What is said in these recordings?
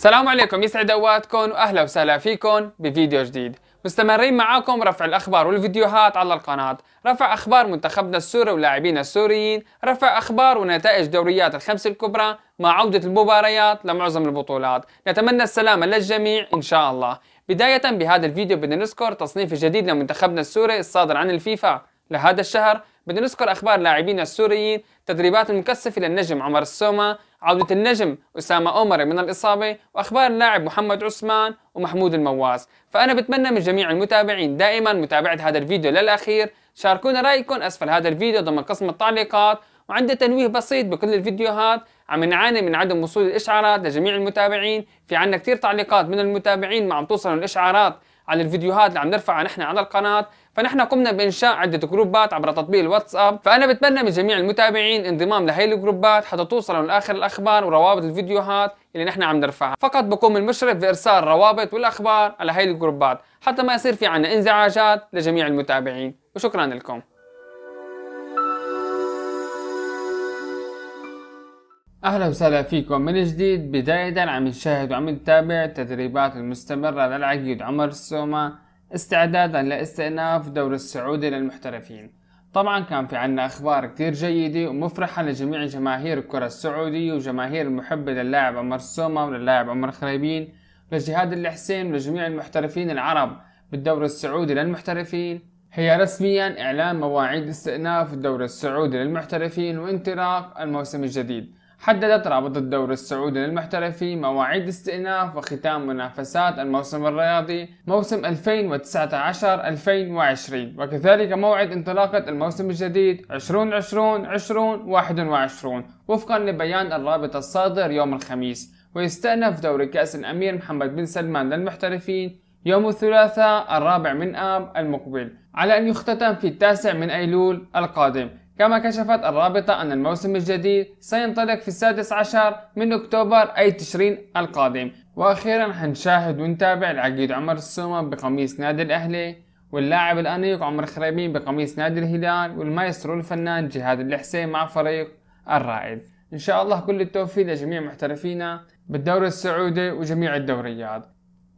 السلام عليكم يسعد اوقاتكم واهلا وسهلا فيكم بفيديو جديد مستمرين معاكم رفع الاخبار والفيديوهات على القناه رفع اخبار منتخبنا السوري ولاعبينا السوريين رفع اخبار ونتائج دوريات الخمس الكبرى مع عوده المباريات لمعظم البطولات نتمنى السلامه للجميع ان شاء الله بدايه بهذا الفيديو بدنا نذكر تصنيف الجديد لمنتخبنا السوري الصادر عن الفيفا لهذا الشهر بدنا نذكر اخبار لاعبينا السوريين تدريبات المكثفه للنجم عمر السومه عودة النجم أسامة أومري من الإصابة وأخبار اللاعب محمد عثمان ومحمود المواس فأنا بتمنى من جميع المتابعين دائما متابعة هذا الفيديو للأخير شاركونا رأيكم أسفل هذا الفيديو ضمن قسم التعليقات وعند تنويه بسيط بكل الفيديوهات عم نعاني من عدم وصول الإشعارات لجميع المتابعين في عنا كتير تعليقات من المتابعين ما عم توصلوا الإشعارات على الفيديوهات اللي عم نرفعها نحن على القناة فنحن قمنا بانشاء عده جروبات عبر تطبيق الواتساب فانا بتمنى من جميع المتابعين انضمام لهي الجروبات حتى توصلوا لاخر الاخبار وروابط الفيديوهات اللي نحن عم نرفعها فقط بقوم المشرف بارسال الروابط والاخبار على هي الجروبات حتى ما يصير في عنا انزعاجات لجميع المتابعين وشكرا لكم اهلا وسهلا فيكم من جديد بداية عم نشاهد وعم نتابع تدريبات المستمرة للعقيد عمر السومة استعدادا لاستئناف دور السعودي للمحترفين طبعا كان في عنا اخبار كثير جيدة ومفرحة لجميع جماهير الكرة السعودية وجماهير المحبة للاعب عمر السومة وللاعب عمر خريبين لجهاد الحسين ولجميع المحترفين العرب بالدوري السعودي للمحترفين هي رسميا اعلان مواعيد استئناف الدوري السعودي للمحترفين وانطلاق الموسم الجديد حددت رابطة الدوري السعودي للمحترفين مواعيد استئناف وختام منافسات الموسم الرياضي موسم 2019-2020 وكذلك موعد انطلاقة الموسم الجديد 2020-2021 وفقا لبيان الرابطة الصادر يوم الخميس ويستأنف دوري كأس الأمير محمد بن سلمان للمحترفين يوم الثلاثاء الرابع من آب المقبل على أن يختتم في التاسع من أيلول القادم كما كشفت الرابطة أن الموسم الجديد سينطلق في السادس عشر من أكتوبر أي تشرين القادم وأخيرا حنشاهد ونتابع العقيد عمر السومة بقميص نادي الأهلي واللاعب الأنيق عمر خريبين بقميص نادي الهلال والمايسترو الفنان جهاد الحسين مع فريق الرائد إن شاء الله كل التوفيق لجميع محترفينا بالدوري السعودي وجميع الدوريات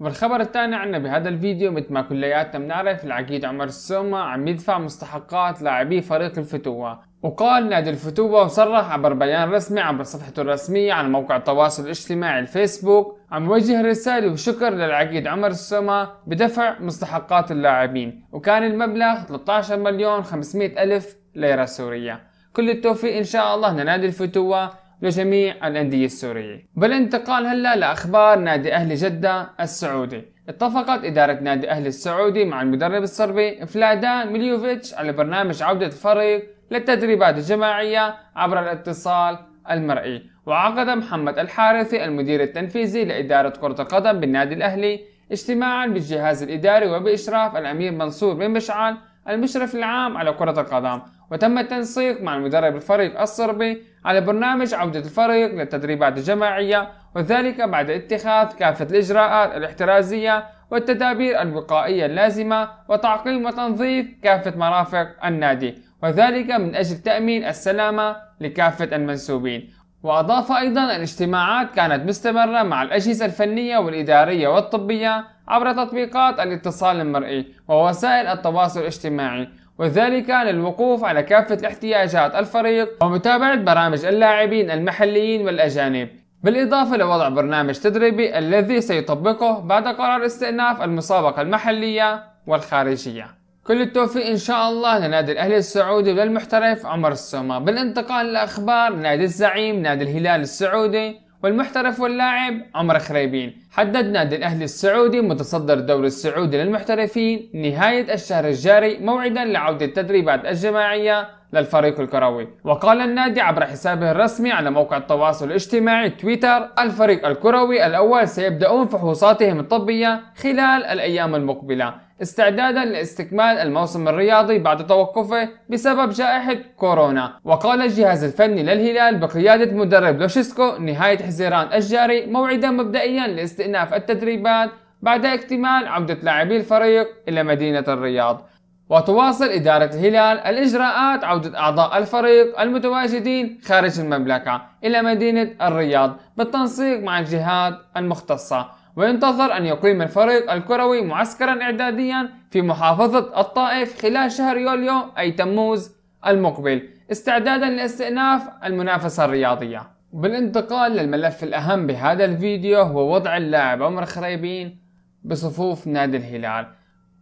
والخبر الثاني عنا بهذا الفيديو مثل ما كلياتنا بنعرف العقيد عمر السومة عم يدفع مستحقات لاعبي فريق الفتوة وقال نادي الفتوة وصرح عبر بيان رسمي عبر صفحته الرسمية على موقع التواصل الاجتماعي الفيسبوك عم يوجه رسالة وشكر للعقيد عمر السومة بدفع مستحقات اللاعبين وكان المبلغ 13 مليون 500 ألف ليرة سورية كل التوفيق إن شاء الله لنادي الفتوة لجميع الأندية السورية بالانتقال هلا لأخبار نادي أهلي جدة السعودي اتفقت إدارة نادي أهلي السعودي مع المدرب الصربي فلادان ميليوفيتش على برنامج عودة الفريق للتدريبات الجماعية عبر الاتصال المرئي وعقد محمد الحارثي المدير التنفيذي لإدارة كرة القدم بالنادي الأهلي اجتماعا بالجهاز الإداري وبإشراف الأمير منصور بن مشعل المشرف العام على كرة القدم وتم التنسيق مع المدرب الفريق الصربي على برنامج عودة الفريق للتدريبات الجماعية وذلك بعد اتخاذ كافة الإجراءات الاحترازية والتدابير الوقائية اللازمة وتعقيم وتنظيف كافة مرافق النادي وذلك من أجل تأمين السلامة لكافة المنسوبين وأضاف أيضا الاجتماعات كانت مستمرة مع الأجهزة الفنية والإدارية والطبية عبر تطبيقات الاتصال المرئي ووسائل التواصل الاجتماعي وذلك للوقوف على كافة احتياجات الفريق ومتابعة برامج اللاعبين المحليين والأجانب بالإضافة لوضع برنامج تدريبي الذي سيطبقه بعد قرار استئناف المسابقة المحلية والخارجية كل التوفيق ان شاء الله لنادي الاهلي السعودي وللمحترف عمر السومه بالانتقال لاخبار نادي الزعيم نادي الهلال السعودي والمحترف واللاعب عمر خريبين حدد نادي الأهلي السعودي متصدر الدوري السعودي للمحترفين نهاية الشهر الجاري موعدا لعودة التدريبات الجماعية للفريق الكروي وقال النادي عبر حسابه الرسمي على موقع التواصل الاجتماعي تويتر الفريق الكروي الأول سيبدأون فحوصاتهم الطبية خلال الأيام المقبلة استعدادا لاستكمال الموسم الرياضي بعد توقفه بسبب جائحة كورونا وقال الجهاز الفني للهلال بقيادة مدرب لوشيسكو نهاية حزيران الجاري موعدا مبدئيا لاستئناف التدريبات بعد اكتمال عودة لاعبي الفريق إلى مدينة الرياض وتواصل إدارة الهلال الإجراءات عودة أعضاء الفريق المتواجدين خارج المملكة إلى مدينة الرياض بالتنسيق مع الجهات المختصة وينتظر أن يقيم الفريق الكروي معسكرا إعداديا في محافظة الطائف خلال شهر يوليو أي تموز المقبل استعدادا لاستئناف المنافسة الرياضية بالانتقال للملف الأهم بهذا الفيديو هو وضع اللاعب عمر خريبين بصفوف نادي الهلال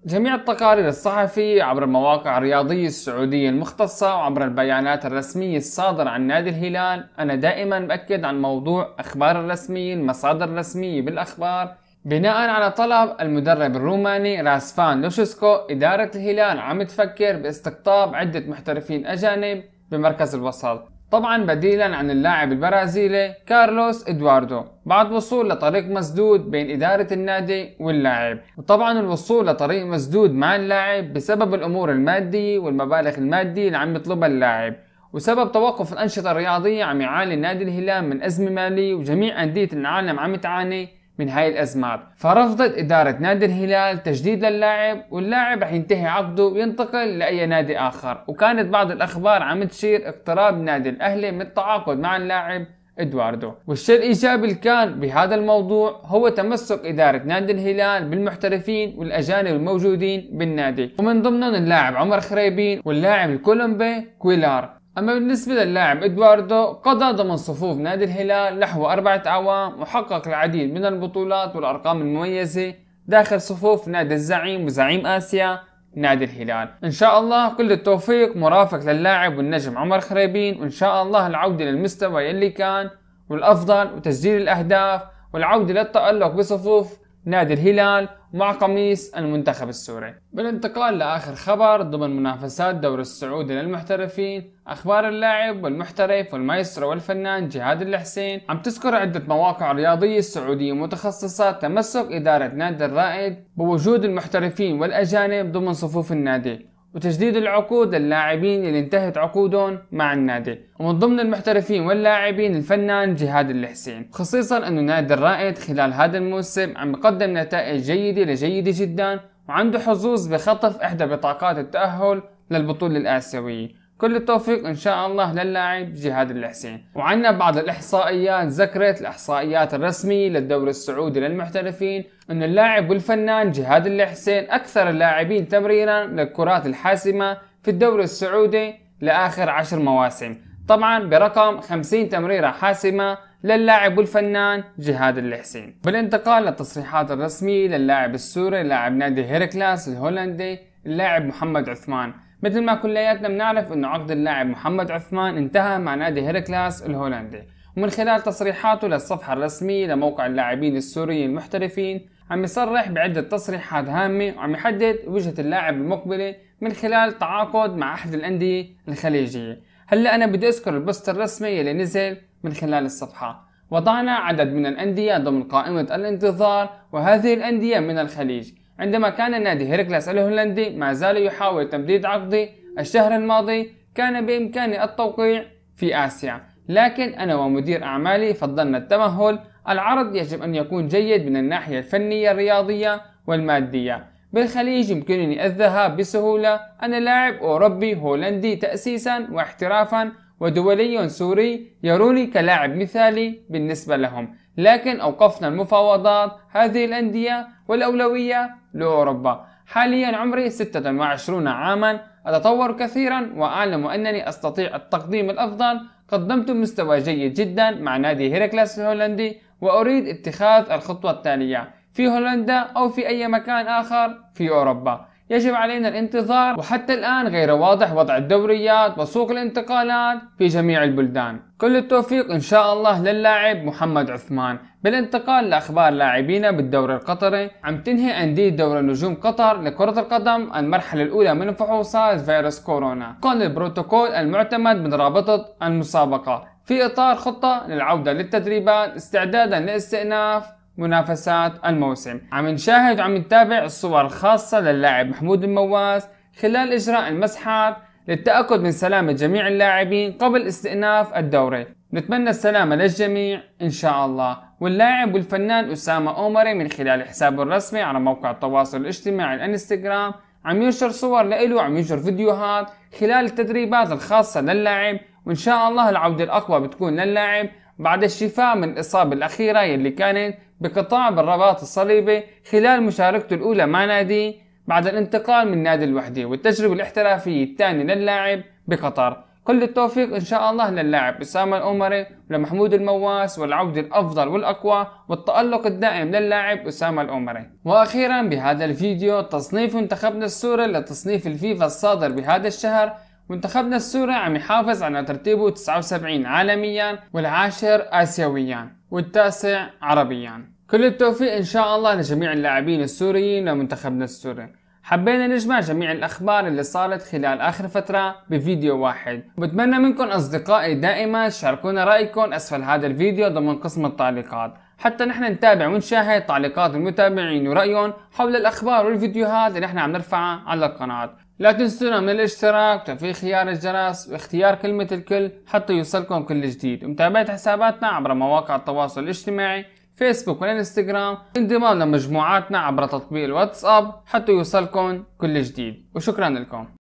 جميع التقارير الصحفية عبر المواقع الرياضية السعودية المختصة وعبر البيانات الرسمية الصادرة عن نادي الهلال أنا دائما بأكد عن موضوع أخبار الرسميين المصادر الرسمية بالأخبار بناء على طلب المدرب الروماني راسفان لوشيسكو إدارة الهلال عم تفكر باستقطاب عدة محترفين أجانب بمركز الوسط طبعا بديلا عن اللاعب البرازيلي كارلوس ادواردو بعد وصول لطريق مسدود بين إدارة النادي واللاعب وطبعا الوصول لطريق مسدود مع اللاعب بسبب الأمور المادية والمبالغ المادية اللي عم يطلبها اللاعب وسبب توقف الأنشطة الرياضية عم يعاني نادي الهلال من أزمة مالية وجميع أندية العالم عم تعاني من هاي الأزمات فرفضت إدارة نادي الهلال تجديد للاعب واللاعب رح ينتهي عقده وينتقل لأي نادي آخر وكانت بعض الأخبار عم تشير اقتراب نادي الأهلي من التعاقد مع اللاعب ادواردو والشيء الايجابي اللي كان بهذا الموضوع هو تمسك اداره نادي الهلال بالمحترفين والاجانب الموجودين بالنادي ومن ضمنهم اللاعب عمر خريبين واللاعب الكولومبي كويلار أما بالنسبة للاعب إدواردو قضى ضمن صفوف نادي الهلال نحو أربعة أعوام وحقق العديد من البطولات والأرقام المميزة داخل صفوف نادي الزعيم وزعيم آسيا نادي الهلال إن شاء الله كل التوفيق مرافق للاعب والنجم عمر خريبين وإن شاء الله العودة للمستوى يلي كان والأفضل وتسجيل الأهداف والعودة للتألق بصفوف نادي الهلال مع قميص المنتخب السوري بالانتقال لآخر خبر ضمن منافسات دور السعودي للمحترفين أخبار اللاعب والمحترف والمايسترو والفنان جهاد الحسين عم تذكر عدة مواقع رياضية سعودية متخصصة تمسك إدارة نادي الرائد بوجود المحترفين والأجانب ضمن صفوف النادي وتجديد العقود للاعبين اللي انتهت عقودهم مع النادي ومن ضمن المحترفين واللاعبين الفنان جهاد الحسين خصيصا انه نادي الرائد خلال هذا الموسم عم يقدم نتائج جيدة لجيدة جدا وعنده حظوظ بخطف احدى بطاقات التأهل للبطولة الآسيوية كل التوفيق ان شاء الله للاعب جهاد الحسين وعنا بعض الاحصائيات ذكرت الاحصائيات الرسميه للدوري السعودي للمحترفين ان اللاعب والفنان جهاد الحسين اكثر اللاعبين تمريرا للكرات الحاسمه في الدوري السعودي لاخر عشر مواسم طبعا برقم 50 تمريره حاسمه للاعب والفنان جهاد الحسين بالانتقال للتصريحات الرسمية للاعب السوري لاعب نادي هيركلاس الهولندي اللاعب محمد عثمان مثل ما كلياتنا بنعرف انه عقد اللاعب محمد عثمان انتهى مع نادي هيركلاس الهولندي ومن خلال تصريحاته للصفحة الرسمية لموقع اللاعبين السوريين المحترفين عم يصرح بعدة تصريحات هامة وعم يحدد وجهة اللاعب المقبلة من خلال تعاقد مع أحد الأندية الخليجية هلا أنا بدي أذكر البوست الرسمي يلي نزل من خلال الصفحة وضعنا عدد من الأندية ضمن قائمة الانتظار وهذه الأندية من الخليج عندما كان نادي هيركلاس الهولندي ما زال يحاول تمديد عقدي الشهر الماضي كان بإمكاني التوقيع في آسيا لكن أنا ومدير أعمالي فضلنا التمهل العرض يجب أن يكون جيد من الناحية الفنية الرياضية والمادية بالخليج يمكنني الذهاب بسهولة أنا لاعب أوروبي هولندي تأسيسا واحترافا ودولي سوري يروني كلاعب مثالي بالنسبة لهم لكن أوقفنا المفاوضات هذه الأندية والأولوية لأوروبا حاليا عمري 26 عاما أتطور كثيرا وأعلم أنني أستطيع التقديم الأفضل قدمت مستوى جيد جدا مع نادي هيركلاس الهولندي وأريد اتخاذ الخطوة التالية في هولندا أو في أي مكان آخر في أوروبا يجب علينا الانتظار وحتى الآن غير واضح وضع الدوريات وسوق الانتقالات في جميع البلدان كل التوفيق إن شاء الله للاعب محمد عثمان بالانتقال لأخبار لاعبينا بالدوري القطري عم تنهي أندية دوري نجوم قطر لكرة القدم المرحلة الأولى من فحوصات فيروس كورونا كل البروتوكول المعتمد من رابطة المسابقة في إطار خطة للعودة للتدريبات استعدادا لاستئناف منافسات الموسم عم نشاهد وعم نتابع الصور الخاصة للاعب محمود المواس خلال إجراء المسحات للتأكد من سلامة جميع اللاعبين قبل استئناف الدوري نتمنى السلامة للجميع إن شاء الله واللاعب والفنان أسامة أومري من خلال حسابه الرسمي على موقع التواصل الاجتماعي الانستغرام عم ينشر صور لإله وعم ينشر فيديوهات خلال التدريبات الخاصة للاعب وإن شاء الله العودة الأقوى بتكون للاعب بعد الشفاء من الإصابة الأخيرة يلي كانت بقطاع بالرباط الصليبي خلال مشاركته الأولى مع ناديه بعد الانتقال من نادي الوحدة والتجربة الاحترافية الثانية للاعب بقطر كل التوفيق إن شاء الله للاعب أسامة الأمري ولمحمود المواس والعودة الأفضل والأقوى والتألق الدائم للاعب أسامة الأمري وأخيرا بهذا الفيديو تصنيف منتخبنا السوري لتصنيف الفيفا الصادر بهذا الشهر منتخبنا السوري عم يحافظ على ترتيبه 79 عالميا والعاشر آسيويا والتاسع عربيا كل التوفيق إن شاء الله لجميع اللاعبين السوريين لمنتخبنا السوري حبينا نجمع جميع الأخبار اللي صارت خلال آخر فترة بفيديو واحد وبتمنى منكم أصدقائي دائما تشاركونا رأيكم أسفل هذا الفيديو ضمن قسم التعليقات حتى نحن نتابع ونشاهد تعليقات المتابعين ورأيهم حول الأخبار والفيديوهات اللي نحن عم نرفعها على القناة لا تنسونا من الاشتراك وتفعيل خيار الجرس واختيار كلمة الكل حتى يوصلكم كل جديد ومتابعة حساباتنا عبر مواقع التواصل الاجتماعي فيسبوك والانستغرام وانضمامنا لمجموعاتنا عبر تطبيق الواتساب حتى يوصلكم كل جديد وشكرا لكم